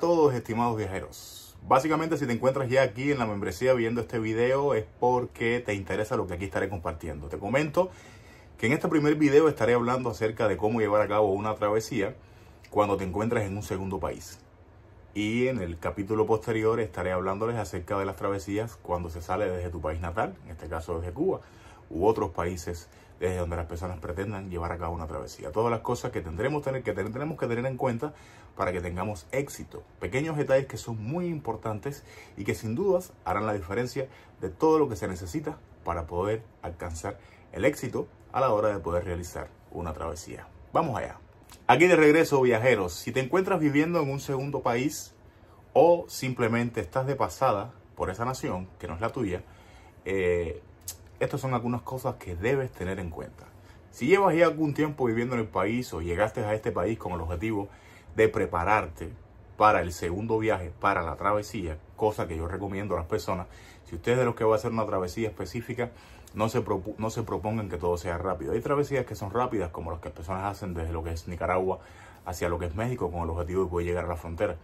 todos estimados viajeros. Básicamente si te encuentras ya aquí en la membresía viendo este video es porque te interesa lo que aquí estaré compartiendo. Te comento que en este primer video estaré hablando acerca de cómo llevar a cabo una travesía cuando te encuentras en un segundo país. Y en el capítulo posterior estaré hablándoles acerca de las travesías cuando se sale desde tu país natal, en este caso desde Cuba, u otros países desde eh, donde las personas pretendan llevar a cabo una travesía. Todas las cosas que tendremos, tener, que tenemos que tener en cuenta para que tengamos éxito. Pequeños detalles que son muy importantes y que sin dudas harán la diferencia de todo lo que se necesita para poder alcanzar el éxito a la hora de poder realizar una travesía. Vamos allá. Aquí de regreso, viajeros, si te encuentras viviendo en un segundo país o simplemente estás de pasada por esa nación que no es la tuya, eh, estas son algunas cosas que debes tener en cuenta. Si llevas ya algún tiempo viviendo en el país o llegaste a este país con el objetivo de prepararte para el segundo viaje, para la travesía, cosa que yo recomiendo a las personas, si usted de los que va a hacer una travesía específica, no se, propongan que todo sea rápido. Hay travesías que son rápidas, como las que las personas hacen desde lo que es Nicaragua hacia lo que es México, con el objetivo de poder llegar a la frontera.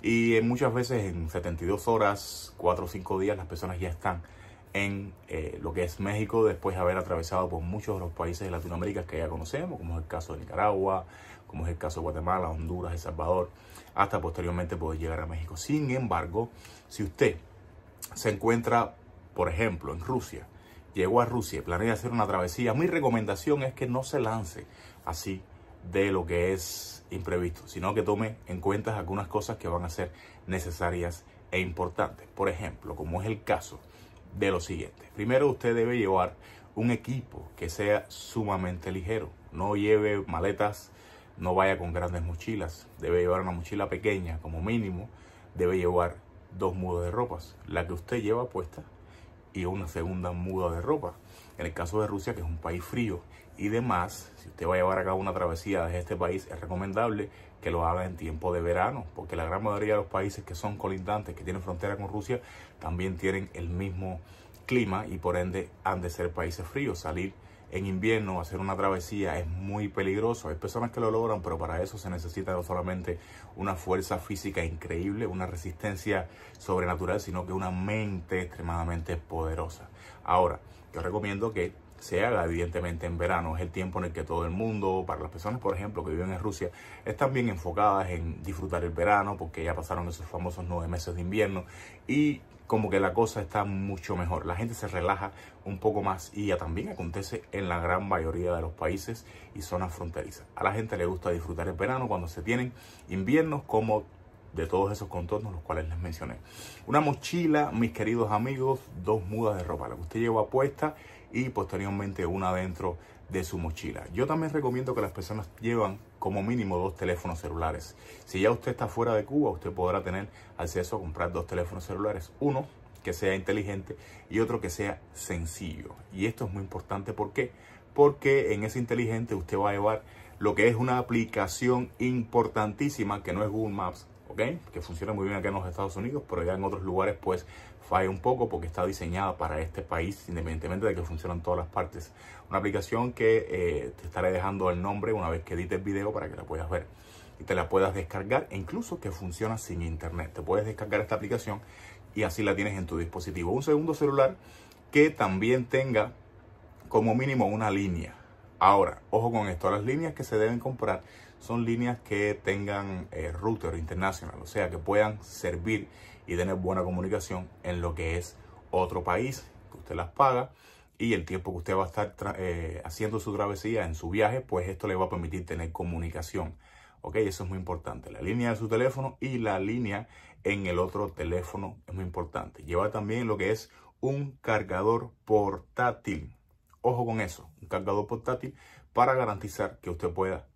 Y muchas veces en 72 horas, 4 o 5 días, las personas ya están en eh, lo que es México después de haber atravesado por muchos de los países de Latinoamérica que ya conocemos, como es el caso de Nicaragua, como es el caso de Guatemala, Honduras, El Salvador, hasta posteriormente poder llegar a México. Sin embargo, si usted se encuentra, por ejemplo, en Rusia, llegó a Rusia y planea hacer una travesía, mi recomendación es que no se lance así de lo que es imprevisto, sino que tome en cuenta algunas cosas que van a ser necesarias e importantes. Por ejemplo, como es el caso de lo siguiente. Primero usted debe llevar un equipo que sea sumamente ligero. No lleve maletas, no vaya con grandes mochilas. Debe llevar una mochila pequeña como mínimo. Debe llevar dos mudas de ropas. La que usted lleva puesta y una segunda muda de ropa. En el caso de Rusia, que es un país frío y demás, si usted va a llevar a cabo una travesía desde este país, es recomendable que lo haga en tiempo de verano, porque la gran mayoría de los países que son colindantes, que tienen frontera con Rusia, también tienen el mismo clima y por ende han de ser países fríos. Salir en invierno, hacer una travesía es muy peligroso. Hay personas que lo logran, pero para eso se necesita no solamente una fuerza física increíble, una resistencia sobrenatural, sino que una mente extremadamente poderosa. Ahora, yo recomiendo que se haga evidentemente en verano. Es el tiempo en el que todo el mundo, para las personas por ejemplo que viven en Rusia, están bien enfocadas en disfrutar el verano porque ya pasaron esos famosos nueve meses de invierno y como que la cosa está mucho mejor. La gente se relaja un poco más y ya también acontece en la gran mayoría de los países y zonas fronterizas. A la gente le gusta disfrutar el verano cuando se tienen inviernos como de todos esos contornos los cuales les mencioné. Una mochila, mis queridos amigos, dos mudas de ropa, la que usted lleva puesta y posteriormente una dentro de su mochila. Yo también recomiendo que las personas llevan como mínimo dos teléfonos celulares. Si ya usted está fuera de Cuba, usted podrá tener acceso a comprar dos teléfonos celulares. Uno que sea inteligente y otro que sea sencillo. Y esto es muy importante, ¿por qué? Porque en ese inteligente usted va a llevar lo que es una aplicación importantísima que no es Google Maps, que funciona muy bien acá en los Estados Unidos, pero ya en otros lugares pues falla un poco porque está diseñada para este país, independientemente de que funcionan todas las partes. Una aplicación que eh, te estaré dejando el nombre una vez que edite el video para que la puedas ver y te la puedas descargar e incluso que funciona sin internet. Te puedes descargar esta aplicación y así la tienes en tu dispositivo. Un segundo celular que también tenga como mínimo una línea. Ahora, ojo con esto, las líneas que se deben comprar son líneas que tengan eh, router internacional, o sea, que puedan servir y tener buena comunicación en lo que es otro país, que usted las paga y el tiempo que usted va a estar eh, haciendo su travesía en su viaje, pues esto le va a permitir tener comunicación. Ok, eso es muy importante. La línea de su teléfono y la línea en el otro teléfono es muy importante. Lleva también lo que es un cargador portátil. Ojo con eso, un cargador portátil para garantizar que usted pueda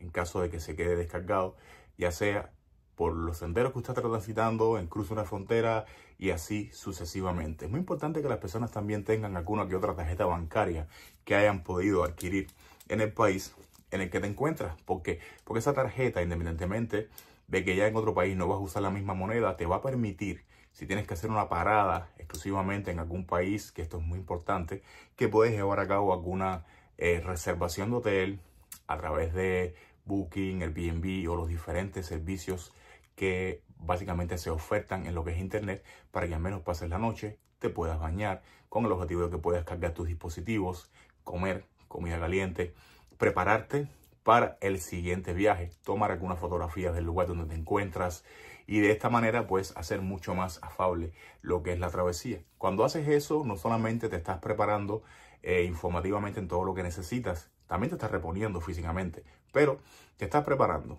en caso de que se quede descargado, ya sea por los senderos que usted está transitando, en cruce una frontera y así sucesivamente. Es muy importante que las personas también tengan alguna que otra tarjeta bancaria que hayan podido adquirir en el país en el que te encuentras, porque porque esa tarjeta, independientemente de que ya en otro país no vas a usar la misma moneda, te va a permitir si tienes que hacer una parada exclusivamente en algún país, que esto es muy importante, que puedes llevar a cabo alguna eh, reservación de hotel, a través de Booking, Airbnb o los diferentes servicios que básicamente se ofertan en lo que es Internet para que al menos pases la noche, te puedas bañar, con el objetivo de que puedas cargar tus dispositivos, comer comida caliente, prepararte para el siguiente viaje, tomar algunas fotografías del lugar donde te encuentras y de esta manera puedes hacer mucho más afable lo que es la travesía. Cuando haces eso, no solamente te estás preparando eh, informativamente en todo lo que necesitas, también te estás reponiendo físicamente, pero te estás preparando.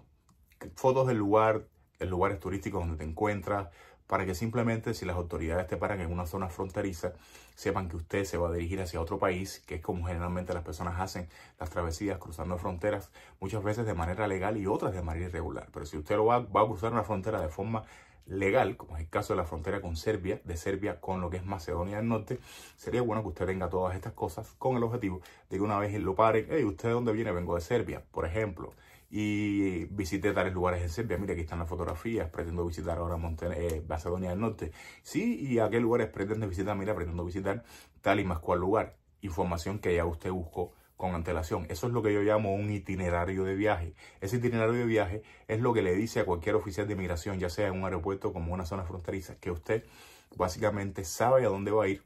Fotos del lugar, en lugares turísticos donde te encuentras, para que simplemente si las autoridades te paran en una zona fronteriza, sepan que usted se va a dirigir hacia otro país, que es como generalmente las personas hacen las travesías cruzando fronteras, muchas veces de manera legal y otras de manera irregular. Pero si usted lo va, va a cruzar una frontera de forma legal, como es el caso de la frontera con Serbia, de Serbia con lo que es Macedonia del Norte, sería bueno que usted tenga todas estas cosas con el objetivo de que una vez lo pare, hey, ¿usted de dónde viene? Vengo de Serbia, por ejemplo. Y visite tales lugares en Serbia. Mira, aquí están las fotografías. Pretendo visitar ahora eh, Macedonia del Norte. Sí, y a qué lugares pretende visitar. Mira, pretendo visitar tal y más cual lugar. Información que ya usted buscó con antelación. Eso es lo que yo llamo un itinerario de viaje. Ese itinerario de viaje es lo que le dice a cualquier oficial de inmigración, ya sea en un aeropuerto como una zona fronteriza, que usted básicamente sabe a dónde va a ir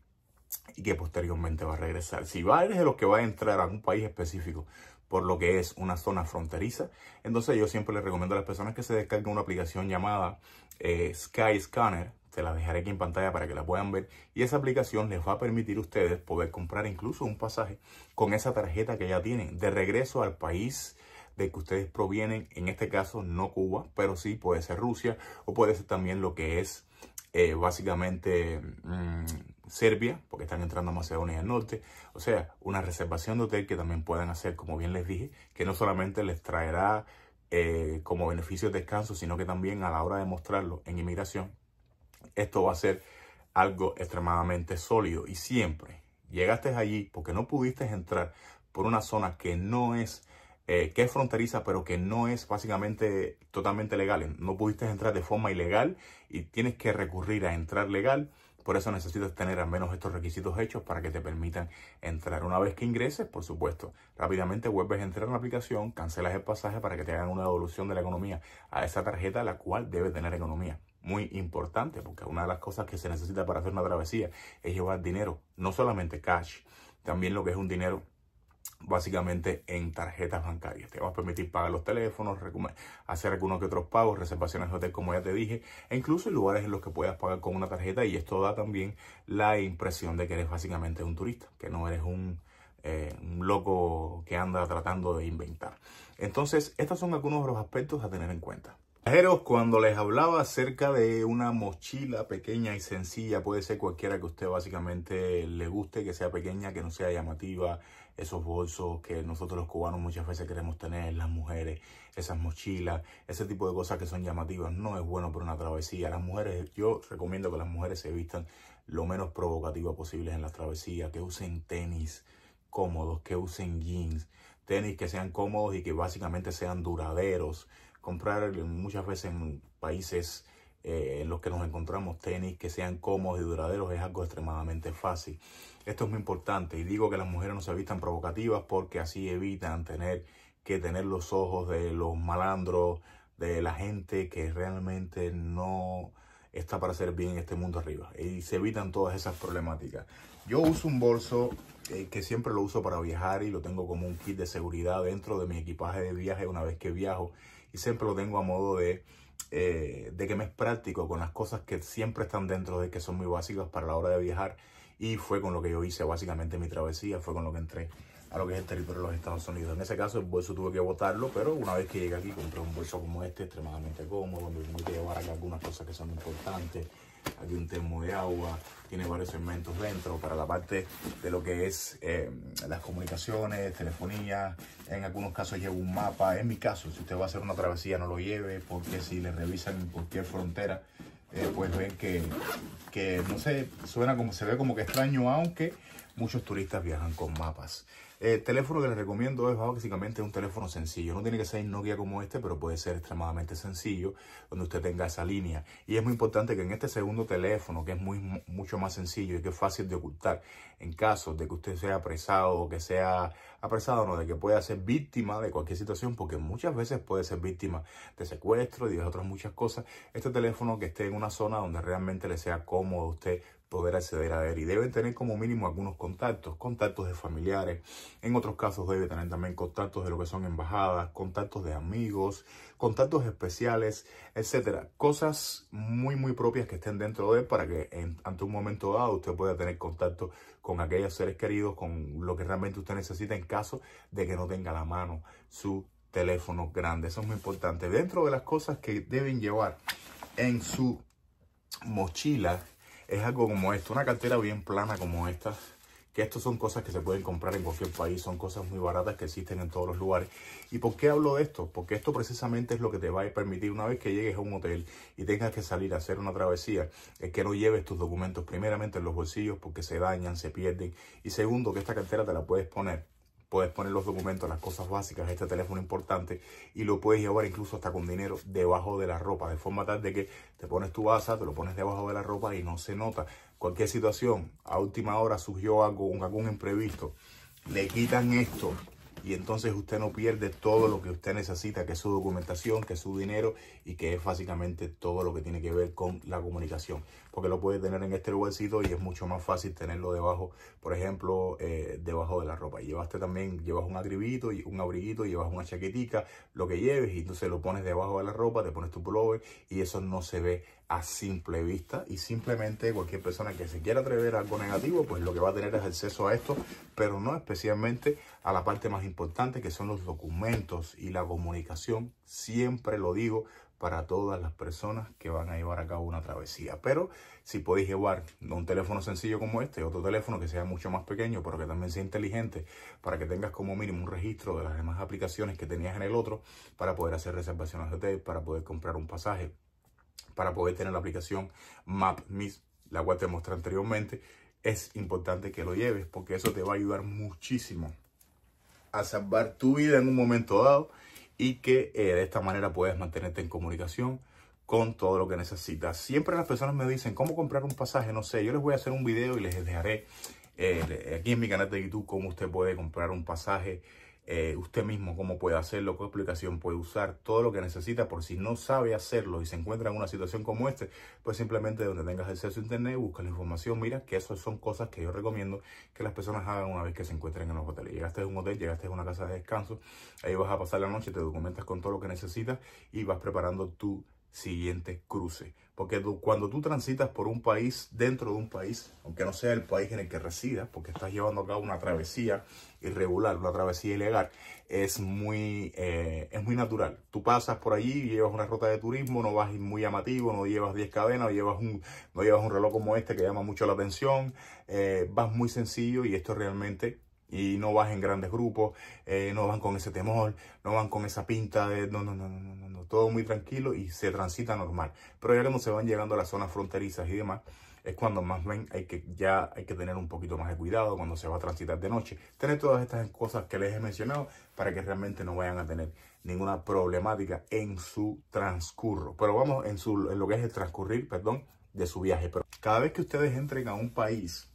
y que posteriormente va a regresar. Si va eres de los que va a entrar a un país específico por lo que es una zona fronteriza, entonces yo siempre le recomiendo a las personas que se descarguen una aplicación llamada eh, Sky Scanner te las dejaré aquí en pantalla para que la puedan ver. Y esa aplicación les va a permitir a ustedes poder comprar incluso un pasaje con esa tarjeta que ya tienen de regreso al país de que ustedes provienen, en este caso no Cuba, pero sí puede ser Rusia o puede ser también lo que es eh, básicamente mm, Serbia, porque están entrando a Macedonia del Norte. O sea, una reservación de hotel que también puedan hacer, como bien les dije, que no solamente les traerá eh, como beneficio de descanso, sino que también a la hora de mostrarlo en inmigración esto va a ser algo extremadamente sólido. Y siempre llegaste allí porque no pudiste entrar por una zona que no es, eh, que es fronteriza, pero que no es básicamente totalmente legal. No pudiste entrar de forma ilegal y tienes que recurrir a entrar legal. Por eso necesitas tener al menos estos requisitos hechos para que te permitan entrar. Una vez que ingreses, por supuesto, rápidamente vuelves a entrar en la aplicación, cancelas el pasaje para que te hagan una devolución de la economía a esa tarjeta, la cual debe tener economía muy importante, porque una de las cosas que se necesita para hacer una travesía es llevar dinero, no solamente cash, también lo que es un dinero básicamente en tarjetas bancarias. Te va a permitir pagar los teléfonos, hacer algunos que otros pagos, reservaciones de hotel, como ya te dije, e incluso lugares en los que puedas pagar con una tarjeta. Y esto da también la impresión de que eres básicamente un turista, que no eres un, eh, un loco que anda tratando de inventar. Entonces, estos son algunos de los aspectos a tener en cuenta cuando les hablaba acerca de una mochila pequeña y sencilla, puede ser cualquiera que usted básicamente le guste, que sea pequeña, que no sea llamativa, esos bolsos que nosotros los cubanos muchas veces queremos tener, las mujeres, esas mochilas, ese tipo de cosas que son llamativas, no es bueno para una travesía. Las mujeres, yo recomiendo que las mujeres se vistan lo menos provocativas posibles en la travesía, que usen tenis cómodos, que usen jeans, tenis que sean cómodos y que básicamente sean duraderos comprar muchas veces en países eh, en los que nos encontramos tenis que sean cómodos y duraderos es algo extremadamente fácil. Esto es muy importante y digo que las mujeres no se vistan provocativas porque así evitan tener que tener los ojos de los malandros, de la gente que realmente no está para hacer bien este mundo arriba y se evitan todas esas problemáticas. Yo uso un bolso eh, que siempre lo uso para viajar y lo tengo como un kit de seguridad dentro de mi equipaje de viaje una vez que viajo y siempre lo tengo a modo eh, de, que me es práctico con las cosas que siempre están dentro de que son muy básicas para la hora de viajar y fue con lo que yo hice básicamente mi travesía, fue con lo que entré a lo que es el territorio de los Estados Unidos. En ese caso el bolso tuve que botarlo, pero una vez que llegué aquí compré un bolso como este, extremadamente cómodo, donde tuve que llevar acá algunas cosas que son importantes, aquí un termo de agua, tiene varios segmentos dentro para la parte de lo que es eh, las comunicaciones, telefonía, en algunos casos lleva un mapa, en mi caso, si usted va a hacer una travesía no lo lleve, porque si le revisan cualquier frontera, eh, pues ven que, que, no sé, suena como, se ve como que extraño, aunque muchos turistas viajan con mapas. El eh, teléfono que les recomiendo es básicamente un teléfono sencillo. No tiene que ser Nokia como este, pero puede ser extremadamente sencillo, donde usted tenga esa línea. Y es muy importante que en este segundo teléfono, que es muy, mucho más sencillo y que es fácil de ocultar, en caso de que usted sea apresado o que sea apresado, no, de que pueda ser víctima de cualquier situación, porque muchas veces puede ser víctima de secuestro y de otras muchas cosas, este teléfono que esté en una zona donde realmente le sea cómodo a usted poder acceder a él y deben tener como mínimo algunos contactos, contactos de familiares, en otros casos debe tener también contactos de lo que son embajadas, contactos de amigos, contactos especiales, etcétera, cosas muy muy propias que estén dentro de él para que ante un momento dado usted pueda tener contacto con aquellos seres queridos, con lo que realmente usted necesita en caso de que no tenga la mano su teléfono grande. Eso es muy importante. Dentro de las cosas que deben llevar en su mochila es algo como esto, una cartera bien plana como esta, que estas son cosas que se pueden comprar en cualquier país, son cosas muy baratas que existen en todos los lugares. ¿Y por qué hablo de esto? Porque esto precisamente es lo que te va a permitir una vez que llegues a un hotel y tengas que salir a hacer una travesía, es que no lleves tus documentos primeramente en los bolsillos porque se dañan, se pierden y segundo que esta cartera te la puedes poner Puedes poner los documentos, las cosas básicas, este teléfono importante y lo puedes llevar incluso hasta con dinero debajo de la ropa, de forma tal de que te pones tu asa, te lo pones debajo de la ropa y no se nota. Cualquier situación, a última hora surgió algo, algún imprevisto, le quitan esto y entonces usted no pierde todo lo que usted necesita, que es su documentación, que es su dinero y que es básicamente todo lo que tiene que ver con la comunicación. Porque lo puede tener en este lugarcito y es mucho más fácil tenerlo debajo, por ejemplo, eh, debajo de la ropa. Llevaste también, llevas un y un abriguito, llevas una chaquetica, lo que lleves y entonces lo pones debajo de la ropa, te pones tu pullover y eso no se ve a simple vista y simplemente cualquier persona que se quiera atrever a algo negativo, pues lo que va a tener es acceso a esto, pero no especialmente a la parte más importante que son los documentos y la comunicación. Siempre lo digo para todas las personas que van a llevar a cabo una travesía. Pero si podéis llevar un teléfono sencillo como este, otro teléfono que sea mucho más pequeño, pero que también sea inteligente, para que tengas como mínimo un registro de las demás aplicaciones que tenías en el otro, para poder hacer reservaciones de hotel, para poder comprar un pasaje, para poder tener la aplicación MapMis, la cual te mostré anteriormente, es importante que lo lleves porque eso te va a ayudar muchísimo a salvar tu vida en un momento dado y que eh, de esta manera puedes mantenerte en comunicación con todo lo que necesitas. Siempre las personas me dicen, ¿cómo comprar un pasaje? No sé, yo les voy a hacer un video y les dejaré eh, aquí en mi canal de YouTube cómo usted puede comprar un pasaje eh, usted mismo cómo puede hacerlo, Con aplicación puede usar, todo lo que necesita por si no sabe hacerlo y se encuentra en una situación como esta, pues simplemente donde tengas acceso a internet, busca la información, mira que esas son cosas que yo recomiendo que las personas hagan una vez que se encuentren en los hoteles. Llegaste a un hotel, llegaste a una casa de descanso, ahí vas a pasar la noche, te documentas con todo lo que necesitas y vas preparando tu siguiente cruce. Porque cuando tú transitas por un país, dentro de un país, aunque no sea el país en el que residas, porque estás llevando a cabo una travesía irregular, una travesía ilegal, es muy, eh, es muy natural. Tú pasas por allí, llevas una ruta de turismo, no vas muy llamativo, no llevas 10 cadenas, no llevas, un, llevas un reloj como este que llama mucho la atención, eh, vas muy sencillo y esto realmente y no vas en grandes grupos, eh, no van con ese temor, no van con esa pinta de no, no, no, no, no, no, todo muy tranquilo y se transita normal. Pero ya cuando se van llegando a las zonas fronterizas y demás, es cuando más bien hay que ya hay que tener un poquito más de cuidado cuando se va a transitar de noche. Tener todas estas cosas que les he mencionado para que realmente no vayan a tener ninguna problemática en su transcurso. Pero vamos en, su, en lo que es el transcurrir, perdón, de su viaje. Pero cada vez que ustedes entren a un país,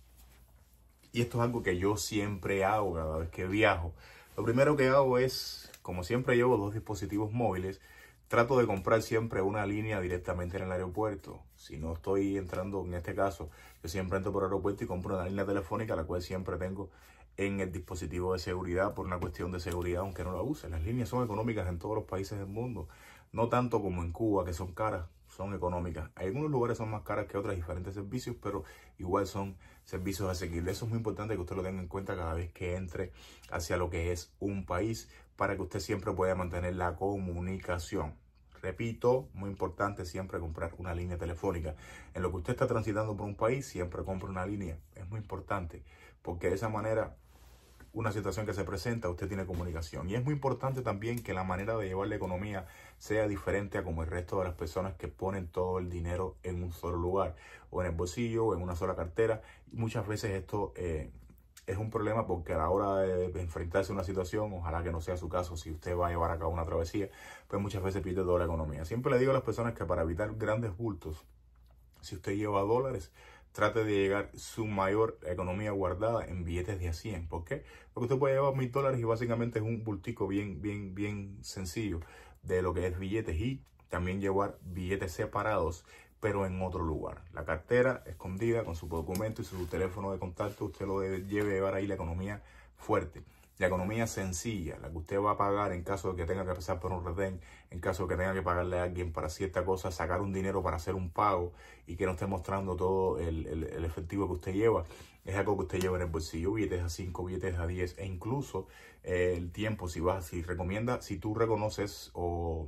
y esto es algo que yo siempre hago cada vez que viajo. Lo primero que hago es, como siempre llevo dos dispositivos móviles, trato de comprar siempre una línea directamente en el aeropuerto. Si no estoy entrando, en este caso, yo siempre entro por el aeropuerto y compro una línea telefónica, la cual siempre tengo en el dispositivo de seguridad por una cuestión de seguridad, aunque no la use. Las líneas son económicas en todos los países del mundo, no tanto como en Cuba, que son caras, son económicas. Algunos lugares son más caras que otros, diferentes servicios, pero igual son servicios asequibles. Eso es muy importante que usted lo tenga en cuenta cada vez que entre hacia lo que es un país para que usted siempre pueda mantener la comunicación. Repito, muy importante siempre comprar una línea telefónica. En lo que usted está transitando por un país, siempre compra una línea. Es muy importante porque de esa manera una situación que se presenta, usted tiene comunicación. Y es muy importante también que la manera de llevar la economía sea diferente a como el resto de las personas que ponen todo el dinero en un solo lugar, o en el bolsillo, o en una sola cartera. muchas veces esto eh, es un problema porque a la hora de enfrentarse a una situación, ojalá que no sea su caso, si usted va a llevar a cabo una travesía, pues muchas veces pide toda la economía. Siempre le digo a las personas que para evitar grandes bultos, si usted lleva dólares, trate de llegar su mayor economía guardada en billetes de a 100. ¿Por qué? Porque usted puede llevar mil dólares y básicamente es un bultico bien, bien, bien sencillo de lo que es billetes y también llevar billetes separados pero en otro lugar. La cartera escondida con su documento y su teléfono de contacto, usted lo debe, llevar ahí la economía fuerte. La economía sencilla, la que usted va a pagar en caso de que tenga que pasar por un redén, en caso de que tenga que pagarle a alguien para cierta cosa, sacar un dinero para hacer un pago y que no esté mostrando todo el, efectivo que usted lleva, es algo que usted lleva en el bolsillo, billetes a 5, billetes a 10 e incluso eh, el tiempo, si vas, si recomienda, si tú reconoces o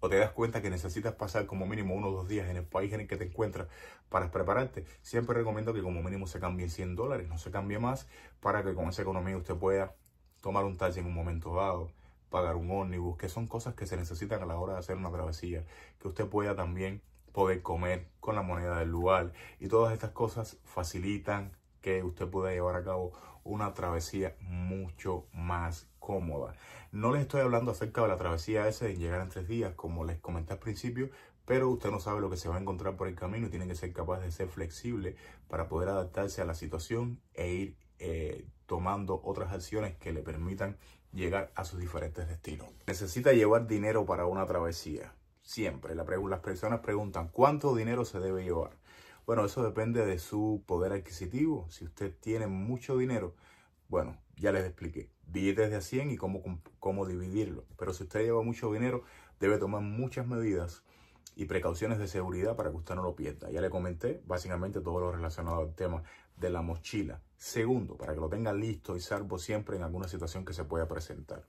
o te das cuenta que necesitas pasar como mínimo uno o dos días en el país en el que te encuentras para prepararte, siempre recomiendo que como mínimo se cambie 100 dólares, no se cambie más, para que con esa economía usted pueda tomar un taxi en un momento dado, pagar un ómnibus, que son cosas que se necesitan a la hora de hacer una travesía, que usted pueda también poder comer con la moneda del lugar y todas estas cosas facilitan que usted pueda llevar a cabo una travesía mucho más cómoda. No les estoy hablando acerca de la travesía ese en llegar en tres días, como les comenté al principio, pero usted no sabe lo que se va a encontrar por el camino y tiene que ser capaz de ser flexible para poder adaptarse a la situación e ir eh, tomando otras acciones que le permitan llegar a sus diferentes destinos. Necesita llevar dinero para una travesía. Siempre las personas preguntan cuánto dinero se debe llevar. Bueno, eso depende de su poder adquisitivo. Si usted tiene mucho dinero, bueno, ya les expliqué billetes de 100 y cómo, cómo dividirlo. Pero si usted lleva mucho dinero, debe tomar muchas medidas y precauciones de seguridad para que usted no lo pierda. Ya le comenté básicamente todo lo relacionado al tema de la mochila. Segundo, para que lo tenga listo y salvo siempre en alguna situación que se pueda presentar.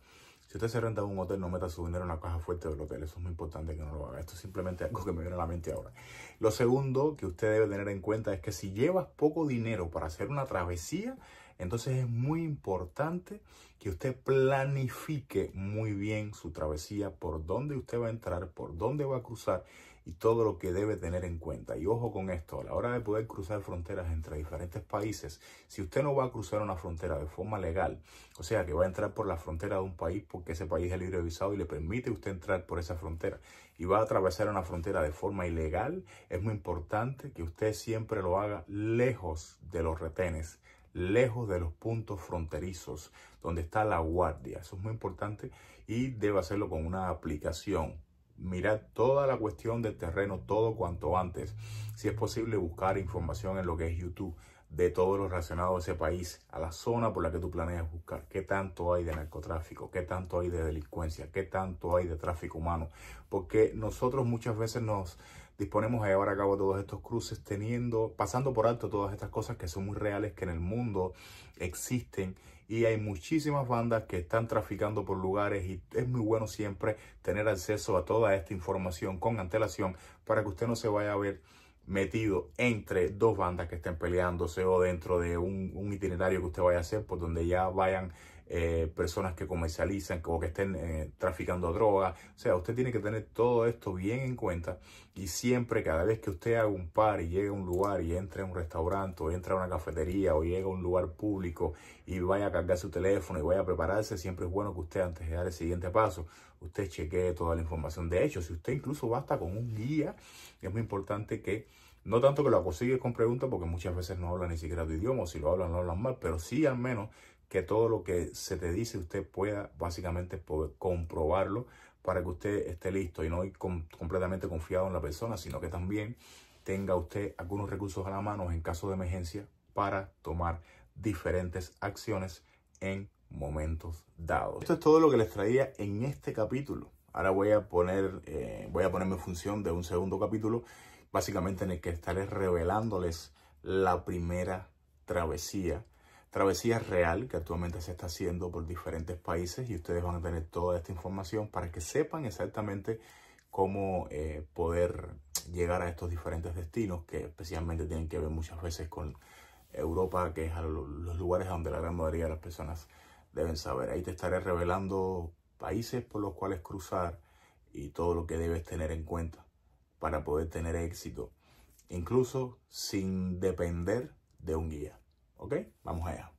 Si usted se renta un hotel, no meta su dinero en la caja fuerte del hotel. Eso es muy importante que no lo haga. Esto es simplemente algo que me viene a la mente ahora. Lo segundo que usted debe tener en cuenta es que si llevas poco dinero para hacer una travesía, entonces es muy importante que usted planifique muy bien su travesía, por dónde usted va a entrar, por dónde va a cruzar y todo lo que debe tener en cuenta. Y ojo con esto, a la hora de poder cruzar fronteras entre diferentes países, si usted no va a cruzar una frontera de forma legal, o sea que va a entrar por la frontera de un país porque ese país es libre de visado y le permite usted entrar por esa frontera y va a atravesar una frontera de forma ilegal, es muy importante que usted siempre lo haga lejos de los retenes lejos de los puntos fronterizos donde está la guardia. Eso es muy importante y debe hacerlo con una aplicación. Mirar toda la cuestión del terreno, todo cuanto antes. Si es posible, buscar información en lo que es YouTube de todo lo relacionado a ese país, a la zona por la que tú planeas buscar, qué tanto hay de narcotráfico, qué tanto hay de delincuencia, qué tanto hay de tráfico humano, porque nosotros muchas veces nos disponemos a llevar a cabo todos estos cruces teniendo, pasando por alto todas estas cosas que son muy reales, que en el mundo existen y hay muchísimas bandas que están traficando por lugares y es muy bueno siempre tener acceso a toda esta información con antelación para que usted no se vaya a ver metido entre dos bandas que estén peleándose o dentro de un, un, itinerario que usted vaya a hacer por donde ya vayan eh, personas que comercializan o que estén eh, traficando drogas. O sea, usted tiene que tener todo esto bien en cuenta y siempre, cada vez que usted haga un par y llegue a un lugar y entre a un restaurante o entre a una cafetería o llegue a un lugar público y vaya a cargar su teléfono y vaya a prepararse, siempre es bueno que usted antes de dar el siguiente paso, usted chequee toda la información. De hecho, si usted incluso basta con un guía, es muy importante que no tanto que lo consigue con preguntas, porque muchas veces no hablan ni siquiera tu idioma, o si lo hablan, no hablan mal, pero sí al menos que todo lo que se te dice usted pueda básicamente poder comprobarlo para que usted esté listo y no completamente confiado en la persona, sino que también tenga usted algunos recursos a la mano en caso de emergencia para tomar diferentes acciones en momentos dados. Esto es todo lo que les traía en este capítulo. Ahora voy a poner, eh, voy a ponerme en función de un segundo capítulo, básicamente en el que estaré revelándoles la primera travesía travesía real que actualmente se está haciendo por diferentes países y ustedes van a tener toda esta información para que sepan exactamente cómo eh, poder llegar a estos diferentes destinos que especialmente tienen que ver muchas veces con Europa, que es los lugares donde la gran mayoría de las personas deben saber. Ahí te estaré revelando países por los cuales cruzar y todo lo que debes tener en cuenta para poder tener éxito, incluso sin depender de un guía. ¿Ok? Vamos allá.